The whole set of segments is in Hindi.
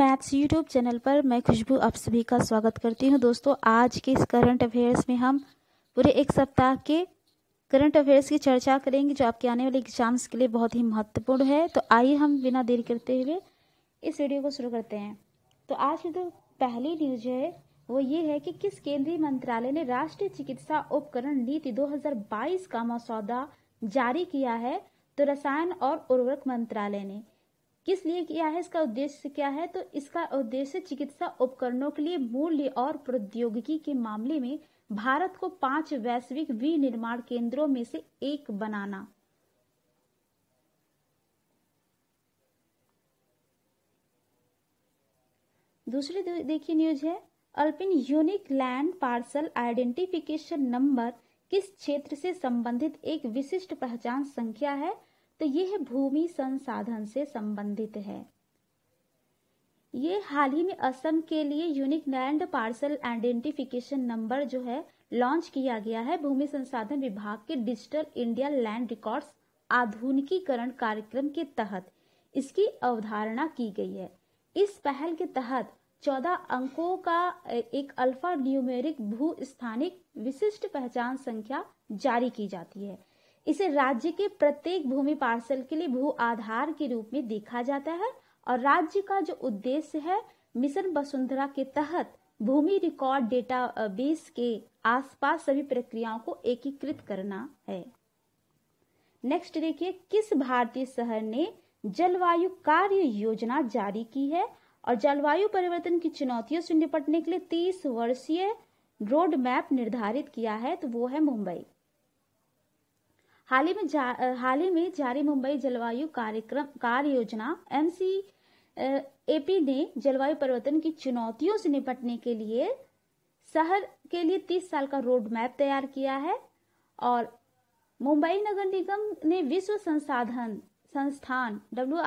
मैथ्स यूट्यूब चैनल पर मैं खुशबू आप सभी का स्वागत करती हूं दोस्तों आज के इस करंट अफेयर्स में हम पूरे एक सप्ताह के करंट अफेयर्स की चर्चा करेंगे जो आपके आने वाले एग्जाम्स के लिए बहुत ही महत्वपूर्ण है तो आइए हम बिना देर करते हुए इस वीडियो को शुरू करते हैं तो आज की जो पहली न्यूज है वो ये है कि किस केंद्रीय मंत्रालय ने राष्ट्रीय चिकित्सा उपकरण नीति दो का मसौदा जारी किया है तो रसायन और उर्वरक मंत्रालय ने किस लिए किया है इसका उद्देश्य क्या है तो इसका उद्देश्य चिकित्सा उपकरणों के लिए मूल्य और प्रौद्योगिकी के मामले में भारत को पांच वैश्विक विनिर्माण केंद्रों में से एक बनाना दूसरी देखिए न्यूज है ULPIN unique land parcel identification number किस क्षेत्र से संबंधित एक विशिष्ट पहचान संख्या है तो यह भूमि संसाधन से संबंधित है ये हाल ही में असम के लिए unique land parcel identification number जो है लॉन्च किया गया है भूमि संसाधन विभाग के डिजिटल इंडिया लैंड रिकॉर्ड्स आधुनिकीकरण कार्यक्रम के तहत इसकी अवधारणा की गई है इस पहल के तहत 14 अंकों का एक अल्फा न्यूमेरिक भू स्थानिक विशिष्ट पहचान संख्या जारी की जाती है इसे राज्य के प्रत्येक भूमि पार्सल के लिए भू आधार के रूप में देखा जाता है और राज्य का जो उद्देश्य है मिशन वसुंधरा के तहत भूमि रिकॉर्ड डेटा बेस के आसपास सभी प्रक्रियाओं को एकीकृत करना है नेक्स्ट देखिए किस भारतीय शहर ने जलवायु कार्य योजना जारी की है और जलवायु परिवर्तन की चुनौतियों से निपटने के लिए तीस वर्षीय रोड मैप निर्धारित किया है तो वो है मुंबई हाल ही में हाल ही में जारी मुंबई जलवायु कार्यक्रम कार्य योजना एम एपी ने जलवायु परिवर्तन की चुनौतियों से निपटने के लिए शहर के लिए 30 साल का रोड मैप तैयार किया है और मुंबई नगर निगम ने विश्व संसाधन संस्थान डब्ल्यू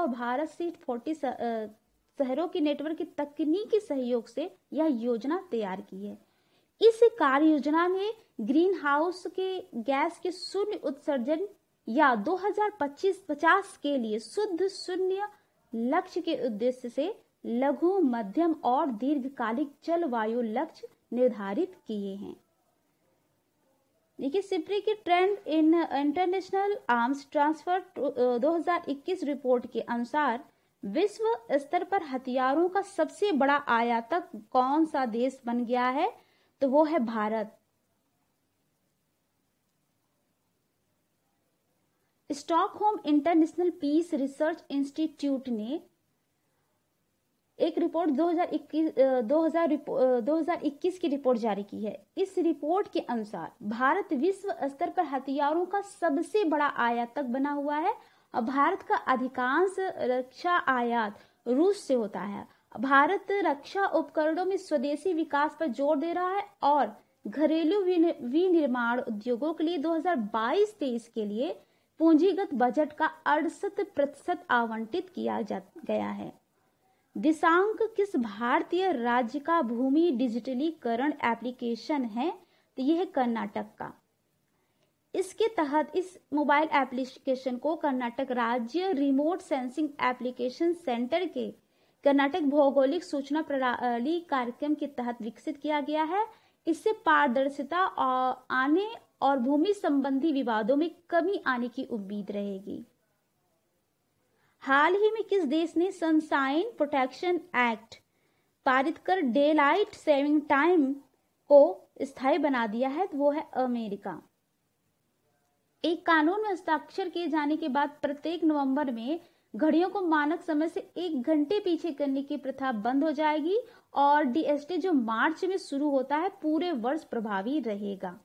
और भारत सीट फोर्टी शहरों के नेटवर्क के तकनीकी सहयोग से यह योजना तैयार की है इस कार्य योजना ने ग्रीन हाउस के गैस के शून्य उत्सर्जन या 2025-50 के लिए शुद्ध शून्य लक्ष्य के उद्देश्य से लघु मध्यम और दीर्घकालिक जलवायु लक्ष्य निर्धारित किए हैं देखिए सिप्री की trend in international arms transfer 2021 report के अनुसार विश्व स्तर पर हथियारों का सबसे बड़ा आयातक कौन सा देश बन गया है तो वो है Bharat Stockholm International Peace Research Institute ने एक रिपोर्ट 2021 2021 की रिपोर्ट जारी की है इस रिपोर्ट के अनुसार भारत विश्व स्तर पर हथियारों का सबसे बड़ा आयातक बना हुआ है और भारत का अधिकांश रक्षा आयात रूस से होता है भारत रक्षा उपकरणों में स्वदेशी विकास पर जोर दे रहा है और घरेलू विनिर्माण उद्योगों के लिए 2022-23 के लिए पूंजीगत बजट का अड़सठ प्रतिशत आवंटित किया गया है दिशांक किस भारतीय राज्य का भूमि डिजिटलीकरण एप्लीकेशन है तो यह कर्नाटक का इसके तहत इस मोबाइल एप्लीकेशन को कर्नाटक राज्य रिमोट सेंसिंग एप्लीकेशन सेंटर के कर्नाटक भौगोलिक सूचना प्रणाली कार्यक्रम के तहत विकसित किया गया है इससे पारदर्शिता आने और भूमि संबंधी विवादों में कमी आने की उम्मीद रहेगी हाल ही में किस देश ने सनसाइन प्रोटेक्शन एक्ट पारित कर डे लाइट सेविंग टाइम को स्थायी बना दिया है वो है अमेरिका एक कानून में हस्ताक्षर किए जाने के बाद प्रत्येक नवंबर में घड़ियों को मानक समय से एक घंटे पीछे करने की प्रथा बंद हो जाएगी और डीएसटी जो मार्च में शुरू होता है पूरे वर्ष प्रभावी रहेगा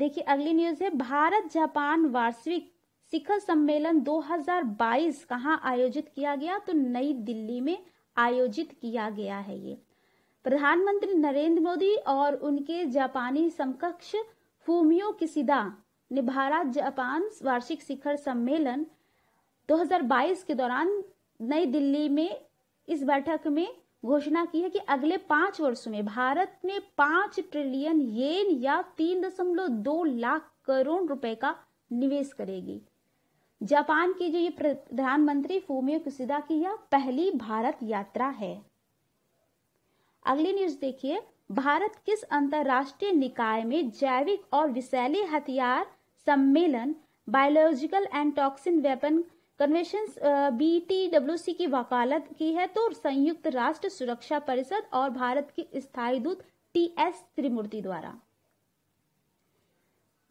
देखिए अगली न्यूज है भारत जापान वार्षिक शिखर सम्मेलन 2022 कहां आयोजित किया गया तो नई दिल्ली में आयोजित किया गया है ये प्रधानमंत्री नरेंद्र मोदी और उनके जापानी समकक्ष फूमियो किसिदा ने भारत जापान वार्षिक शिखर सम्मेलन 2022 के दौरान नई दिल्ली में इस बैठक में घोषणा की है कि अगले पांच वर्षों में भारत में पांच ट्रिलियन येन या तीन दशमलव दो लाख करोड़ रुपए का निवेश करेगी जापान की जो ये प्रधानमंत्री फूमियो किसिदा की यह पहली भारत यात्रा है अगली न्यूज देखिए भारत किस अंतरराष्ट्रीय निकाय में जैविक और विषैले हथियार सम्मेलन biological and toxin weapon convention BTWC की वकालत की है तो संयुक्त राष्ट्र सुरक्षा परिषद और भारत की स्थायी दूत टी एस त्रिमूर्ति द्वारा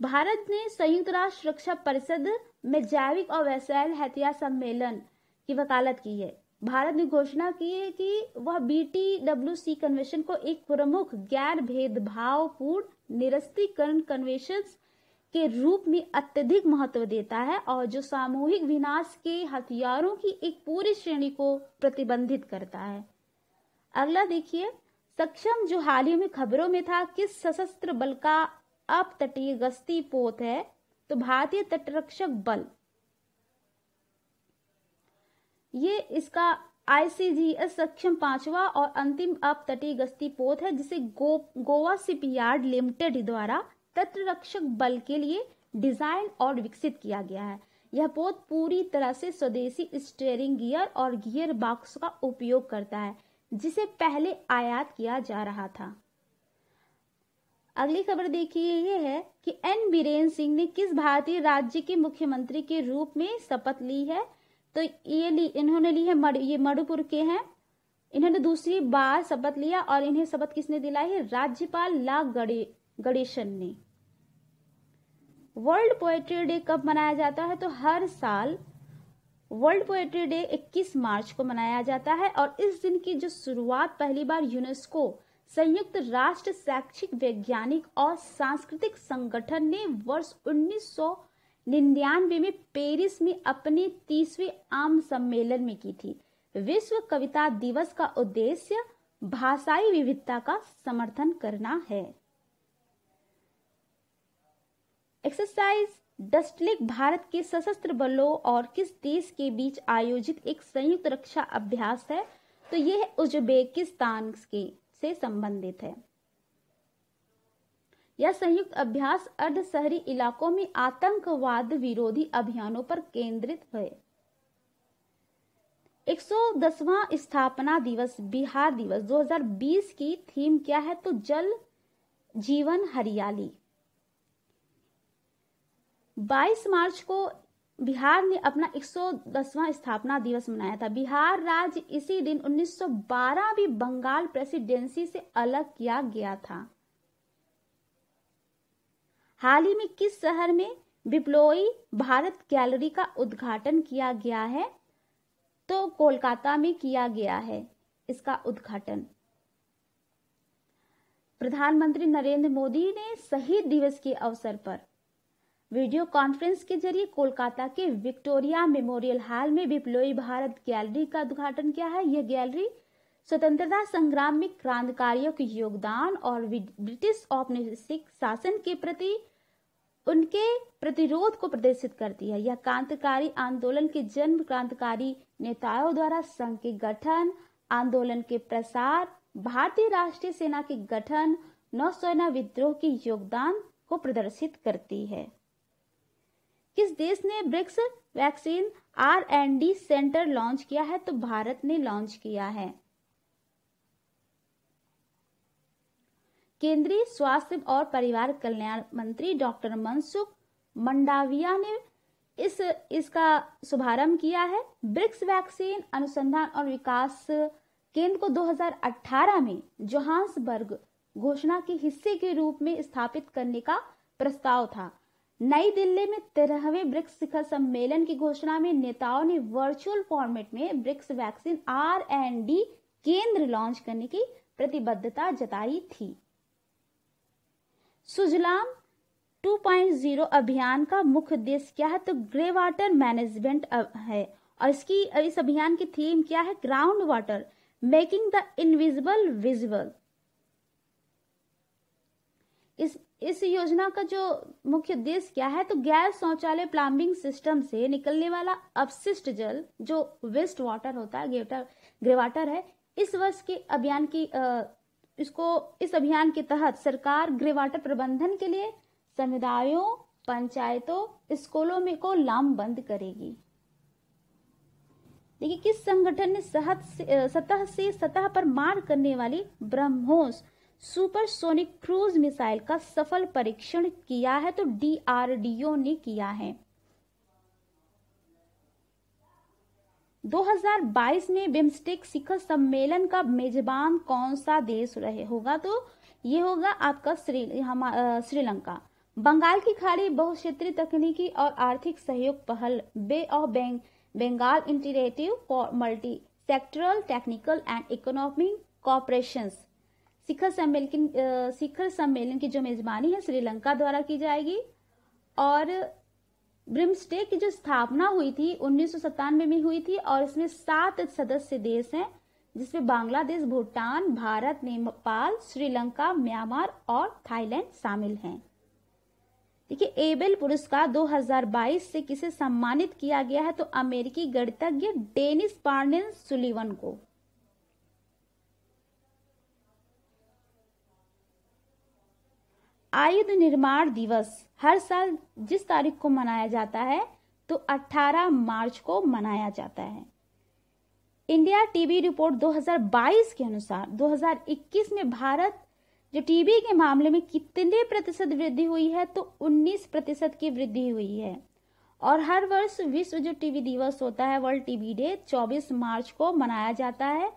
भारत ने संयुक्त राष्ट्र सुरक्षा परिषद में जैविक और वैसायल हथियार सम्मेलन की वकालत की है भारत ने घोषणा की है कि वह B T W C convention को एक प्रमुख गैर भेदभावपूर्ण निरस्त्रीकरण कन्वेंशन के रूप में अत्यधिक महत्व देता है और जो सामूहिक विनाश के हथियारों की एक पूरी श्रेणी को प्रतिबंधित करता है अगला देखिए सक्षम जो हाल ही में खबरों में था किस सशस्त्र बल का अब तटीय गश्ती पोत है तो भारतीय तटरक्षक बल ये इसका आईसीजीएस सक्षम पांचवा और अंतिम अपतटीय तटीय पोत है जिसे गो, गोवा सिपयार्ड लिमिटेड द्वारा तटरक्षक बल के लिए डिजाइन और विकसित किया गया है यह पोत पूरी तरह से स्वदेशी स्टेयरिंग गियर और गियर बॉक्स का उपयोग करता है जिसे पहले आयात किया जा रहा था अगली खबर देखिए यह है कि एन बीरेन सिंह ने किस भारतीय राज्य के मुख्यमंत्री के रूप में शपथ ली है तो ये ली इन्होंने ली है मड़, ये मणिपुर के हैं इन्होंने दूसरी बार शपथ लिया और इन्हें शपथ किसने दिलाई है राज्यपाल ला गणेशन गड़े, ने वर्ल्ड पोएट्री डे कब मनाया जाता है तो हर साल वर्ल्ड पोएट्री डे 21 मार्च को मनाया जाता है और इस दिन की जो शुरुआत पहली बार यूनेस्को संयुक्त राष्ट्र शैक्षिक वैज्ञानिक और सांस्कृतिक संगठन ने वर्ष निन्यानवे में पेरिस में अपने तीसवें आम सम्मेलन में की थी विश्व कविता दिवस का उद्देश्य भाषाई विविधता का समर्थन करना है एक्सरसाइज डस्टलिक भारत के सशस्त्र बलों और किस देश के बीच आयोजित एक संयुक्त रक्षा अभ्यास है तो यह उज्बेकिस्तान के से संबंधित है यह संयुक्त अभ्यास अर्ध शहरी इलाकों में आतंकवाद विरोधी अभियानों पर केंद्रित है 110वां स्थापना दिवस बिहार दिवस 2020 की थीम क्या है तो जल जीवन हरियाली 22 मार्च को बिहार ने अपना 110वां स्थापना दिवस मनाया था बिहार राज्य इसी दिन 1912 भी बंगाल प्रेसिडेंसी से अलग किया गया था हाल ही में किस शहर में बिप्लोई भारत गैलरी का उद्घाटन किया गया है तो कोलकाता में किया गया है इसका उद्घाटन प्रधानमंत्री नरेंद्र मोदी ने शहीद दिवस के अवसर पर वीडियो कॉन्फ्रेंस के जरिए कोलकाता के विक्टोरिया मेमोरियल हॉल में विप्लोई भारत गैलरी का उद्घाटन किया है यह गैलरी स्वतंत्रता संग्राम में क्रांतिकारियों के योगदान और ब्रिटिश औपनिवेशिक शासन के प्रति उनके प्रतिरोध को प्रदर्शित करती है यह क्रांतिकारी आंदोलन के जन्म क्रांतिकारी नेताओं द्वारा संघ के गठन आंदोलन के प्रसार भारतीय राष्ट्रीय सेना के गठन नौसेना विद्रोह के योगदान को प्रदर्शित करती है किस देश ने BRICS vaccine R and D centre launch किया है तो भारत ने लॉन्च किया है केंद्रीय स्वास्थ्य और परिवार कल्याण मंत्री डॉक्टर मनसुख मंडाविया ने इस इसका शुभारंभ किया है ब्रिक्स वैक्सीन अनुसंधान और विकास केंद्र को 2018 में जोहान्सबर्ग घोषणा के हिस्से के रूप में स्थापित करने का प्रस्ताव था नई दिल्ली में तेरहवें ब्रिक्स शिखर सम्मेलन की घोषणा में नेताओं ने वर्चुअल फॉर्मेट में BRICS vaccine R and D केंद्र लॉन्च करने की प्रतिबद्धता जताई थी सुजलाम 2.0 अभियान का मुख्य उद्देश्य क्या है तो ग्रे वाटर मैनेजमेंट है और इसकी इस अभियान की थीम क्या है ground water making the invisible visible इस इस योजना का जो मुख्य उद्देश्य क्या है तो गैस शौचालय प्लम्बिंग सिस्टम से निकलने वाला अपशिष्ट जल जो वेस्ट वाटर होता है ग्रेवाटर है इस वर्ष के अभियान की इसको इस अभियान के तहत सरकार ग्रेवाटर प्रबंधन के लिए समुदायों पंचायतों स्कूलों में को लामबंद करेगी देखिए किस संगठन ने सतह से सतह पर मार करने वाली ब्रह्मोस सुपरसोनिक क्रूज मिसाइल का सफल परीक्षण किया है तो डीआरडीओ ने किया है 2022 में बिम्स्टेक शिखर सम्मेलन का मेजबान कौन सा देश रहे होगा तो ये होगा आपका श्री हम श्रीलंका बंगाल की खाड़ी क्षेत्रीय तकनीकी और आर्थिक सहयोग पहल Bay of Beng, Bengal integrative multi sectoral technical and economic cooperation शिखर सम्मेलन शिखर सम्मेलन की जो मेजबानी है श्रीलंका द्वारा की जाएगी और ब्रिम्सटेक की जो स्थापना हुई थी उन्नीस में हुई थी और इसमें सात सदस्य देश हैं जिसमें बांग्लादेश भूटान भारत नेपाल श्रीलंका म्यांमार और थाईलैंड शामिल हैं देखिए एबेल पुरस्कार 2022 से किसे सम्मानित किया गया है तो अमेरिकी गणितज्ञ डेनिस पार्नेल सुलिवन को आयुध निर्माण दिवस हर साल जिस तारीख को मनाया जाता है तो 18 मार्च को मनाया जाता है इंडिया टीबी रिपोर्ट 2022 के अनुसार 2021 में भारत जो टीबी के मामले में कितने प्रतिशत वृद्धि हुई है तो 19 प्रतिशत की वृद्धि हुई है और हर वर्ष विश्व जो टीबी दिवस होता है वर्ल्ड टीबी डे 24 मार्च को मनाया जाता है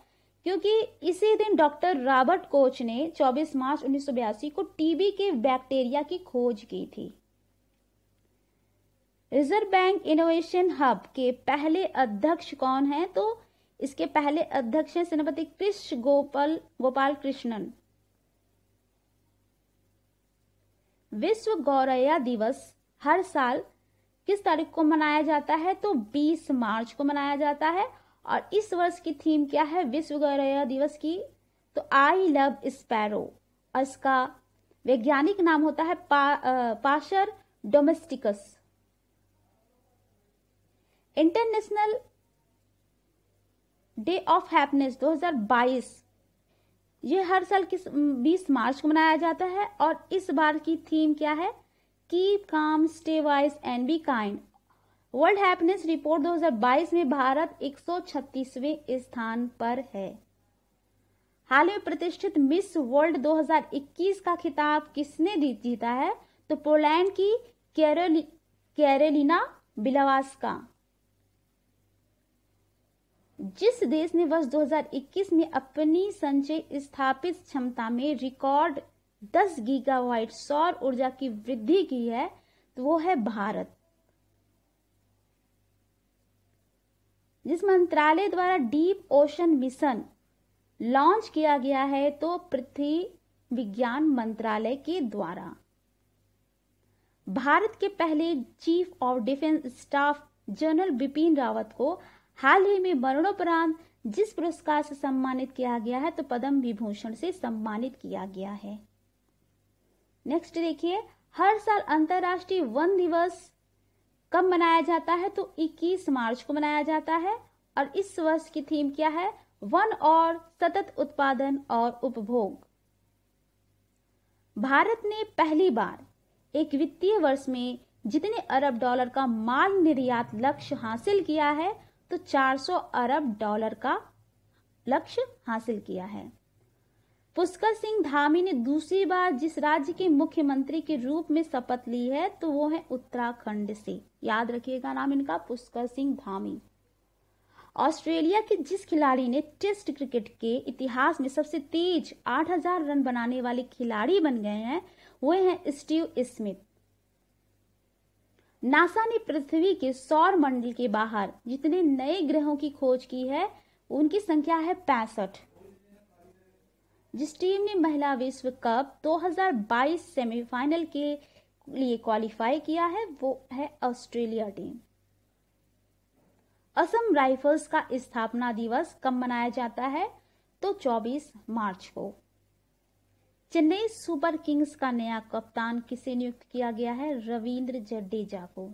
क्योंकि इसी दिन डॉक्टर रॉबर्ट कोच ने 24 मार्च उन्नीस को टीबी के बैक्टीरिया की खोज की थी रिजर्व बैंक इनोवेशन हब के पहले अध्यक्ष कौन हैं तो इसके पहले अध्यक्ष हैं सेनापति कृष्ण गोपाल गोपाल कृष्णन विश्व गौरैया दिवस हर साल किस तारीख को मनाया जाता है तो 20 मार्च को मनाया जाता है और इस वर्ष की थीम क्या है विश्व गौरैया दिवस की तो आई लव स्पैरो इसका वैज्ञानिक नाम होता है पा, आ, Passer domesticus International Day of Happiness 2022 ये हर साल किस 20 मार्च को मनाया जाता है और इस बार की थीम क्या है keep calm stay wise and be kind World Happiness Report 2022 में भारत 136वें स्थान पर है हाल में प्रतिष्ठित मिस वर्ल्ड 2021 का खिताब किसने जीता है तो पोलैंड की कैरोली कैरेलिना बिलावास्का जिस देश ने वर्ष 2021 में अपनी संचय स्थापित क्षमता में रिकॉर्ड 10 गीगावाइट सौर ऊर्जा की वृद्धि की है तो वो है भारत जिस मंत्रालय द्वारा डीप ओशन मिशन लॉन्च किया गया है तो पृथ्वी विज्ञान मंत्रालय के द्वारा भारत के पहले Chief of Defence Staff General Bipin Rawat को हाल ही में मरणोपरांत जिस पुरस्कार से सम्मानित किया गया है तो पद्म विभूषण से सम्मानित किया गया है नेक्स्ट देखिए हर साल अंतर्राष्ट्रीय वन दिवस कब मनाया जाता है तो 21 मार्च को मनाया जाता है और इस वर्ष की थीम क्या है वन और सतत उत्पादन और उपभोग भारत ने पहली बार एक वित्तीय वर्ष में जितने अरब डॉलर का माल निर्यात लक्ष्य हासिल किया है तो 400 अरब डॉलर का लक्ष्य हासिल किया है पुष्कर सिंह धामी ने दूसरी बार जिस राज्य के मुख्यमंत्री के रूप में शपथ ली है तो वो है उत्तराखंड से याद रखिएगा नाम इनका पुष्कर सिंह धामी ऑस्ट्रेलिया के जिस खिलाड़ी ने टेस्ट क्रिकेट के इतिहास में सबसे तेज 8000 रन बनाने वाले खिलाड़ी बन गए हैं वे हैं स्टीव स्मिथ नासा ने पृथ्वी के सौर मंडल के बाहर जितने नए ग्रहों की खोज की है उनकी संख्या है पैंसठ जिस टीम ने महिला विश्व कप 2022 सेमीफाइनल के लिए क्वालिफाई किया है वो है ऑस्ट्रेलिया टीम असम राइफल्स का स्थापना दिवस कब मनाया जाता है तो 24 मार्च को चेन्नई सुपर किंग्स का नया कप्तान किसे नियुक्त किया गया है रविंद्र जडेजा को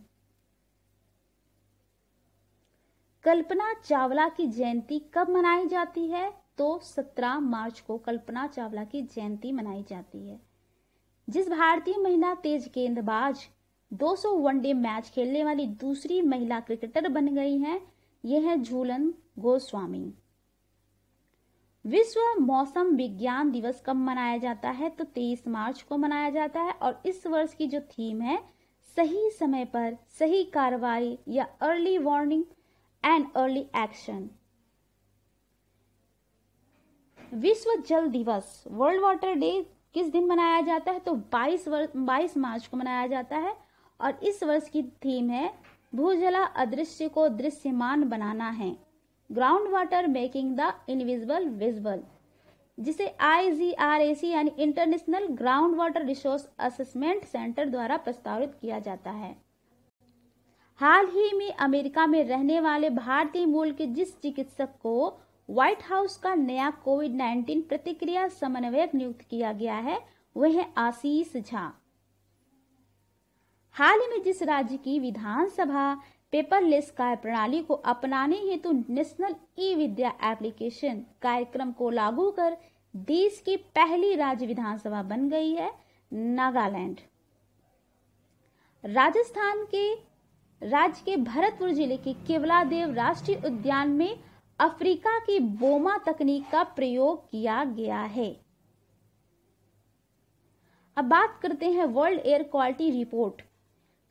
कल्पना चावला की जयंती कब मनाई जाती है तो 17 मार्च को कल्पना चावला की जयंती मनाई जाती है जिस भारतीय महिला तेज गेंदबाज 200 वनडे मैच खेलने वाली दूसरी महिला क्रिकेटर बन गई हैं यह है झूलन गोस्वामी विश्व मौसम विज्ञान दिवस कब मनाया जाता है तो 23 मार्च को मनाया जाता है और इस वर्ष की जो थीम है सही समय पर सही कार्रवाई या early warning and early action विश्व जल दिवस वर्ल्ड वाटर डे किस दिन मनाया जाता है तो 22 वर्ष 22 मार्च को मनाया जाता है और इस वर्ष की थीम है भूजला अदृश्य को दृश्यमान बनाना है ground water making the invisible visible जिसे आई यानी international ground water resource assessment centre द्वारा प्रस्तावित किया जाता है हाल ही में अमेरिका में रहने वाले भारतीय मूल के जिस चिकित्सक को व्हाइट हाउस का नया कोविड 19 प्रतिक्रिया समन्वयक नियुक्त किया गया है वह है आशीष झा हाल ही में जिस राज्य की विधानसभा पेपरलेस कार्य प्रणाली को अपनाने हेतु नेशनल ई विद्या एप्लीकेशन कार्यक्रम को लागू कर देश की पहली राज्य विधानसभा बन गई है नागालैंड राजस्थान के राज्य के भरतपुर जिले के केवलादेव राष्ट्रीय उद्यान में अफ्रीका की बोमा तकनीक का प्रयोग किया गया है अब बात करते हैं वर्ल्ड एयर क्वालिटी रिपोर्ट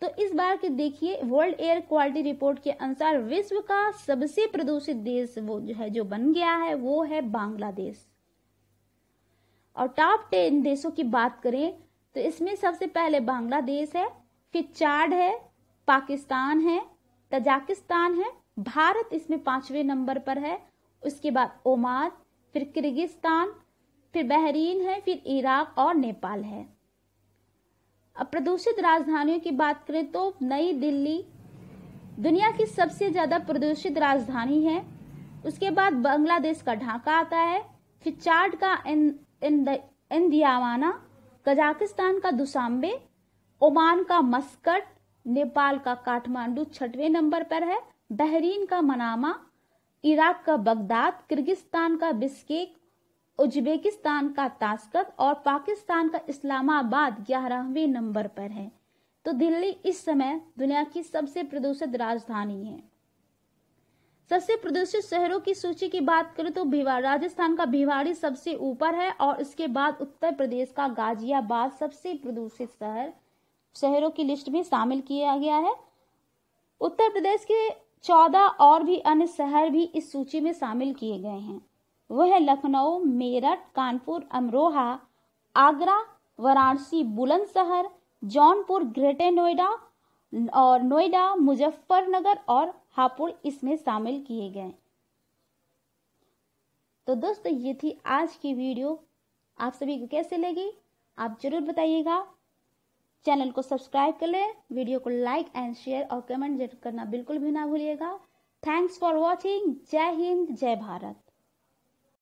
तो इस बार के देखिए वर्ल्ड एयर क्वालिटी रिपोर्ट के अनुसार विश्व का सबसे प्रदूषित देश वो जो है जो बन गया है वो है बांग्लादेश और टॉप टेन देशों की बात करें तो इसमें सबसे पहले बांग्लादेश है फिर चाड है पाकिस्तान है तजाकिस्तान है भारत इसमें पांचवें नंबर पर है उसके बाद ओमान फिर किर्गिस्तान फिर बहरीन है फिर इराक और नेपाल है अब प्रदूषित राजधानियों की बात करें तो नई दिल्ली दुनिया की सबसे ज्यादा प्रदूषित राजधानी है उसके बाद बांग्लादेश का ढाका आता है फिर चार्ट का इंदियावाना कजाकिस्तान का दुसांबे ओमान का मस्कट नेपाल का काठमांडू छठवें नंबर पर है बहरीन का मनामा इराक का बगदाद किर्गिस्तान का बिस्केक उज्बेकिस्तान का तास्कत और पाकिस्तान का इस्लामाबाद ग्यारहवें नंबर पर है तो दिल्ली इस समय दुनिया की सबसे प्रदूषित राजधानी है सबसे प्रदूषित शहरों की सूची की बात करें तो राजस्थान का भिवाड़ी सबसे ऊपर है और इसके बाद उत्तर प्रदेश का गाजियाबाद सबसे प्रदूषित शहर शहरों की लिस्ट में शामिल किया गया है उत्तर प्रदेश के चौदह और भी अन्य शहर भी इस सूची में शामिल किए गए हैं वह लखनऊ मेरठ कानपुर अमरोहा आगरा वाराणसी बुलंदशहर जौनपुर ग्रेटर नोएडा और नोएडा मुजफ्फरनगर और हापुड़ इसमें शामिल किए गए तो दोस्तों ये थी आज की वीडियो आप सभी को कैसे लगी आप जरूर बताइएगा चैनल को सब्सक्राइब कर लें वीडियो को लाइक एंड शेयर और कमेंट जरूर करना बिल्कुल भी ना भूलिएगा थैंक्स फॉर वॉचिंग जय हिंद जय भारत